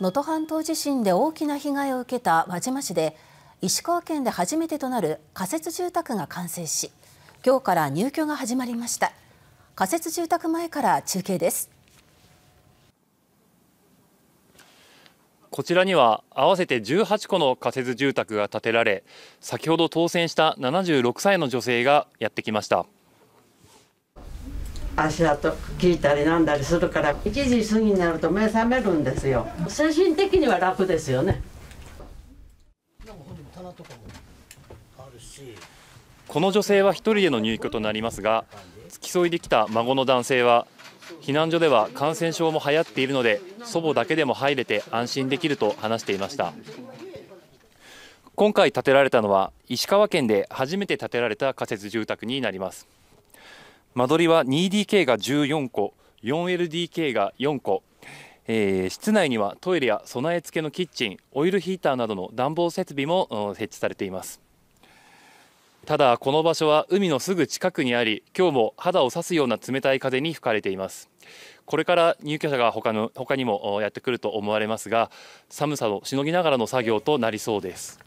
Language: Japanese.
能登半島地震で大きな被害を受けた輪島市で石川県で初めてとなる仮設住宅が完成し今日から入居が始まりました仮設住宅前から中継ですこちらには合わせて18個の仮設住宅が建てられ先ほど当選した76歳の女性がやってきました足跡聞いたりなんだりするから1時過ぎになると目覚めるんですよ精神的には楽ですよねこの女性は1人での入居となりますが付き添いできた孫の男性は避難所では感染症も流行っているので祖母だけでも入れて安心できると話していました今回建てられたのは石川県で初めて建てられた仮設住宅になります間取りは 2DK が14個 4LDK が4個、えー、室内にはトイレや備え付けのキッチンオイルヒーターなどの暖房設備も設置されていますただこの場所は海のすぐ近くにあり今日も肌を刺すような冷たい風に吹かれていますこれから入居者が他の他にもやってくると思われますが寒さをしのぎながらの作業となりそうです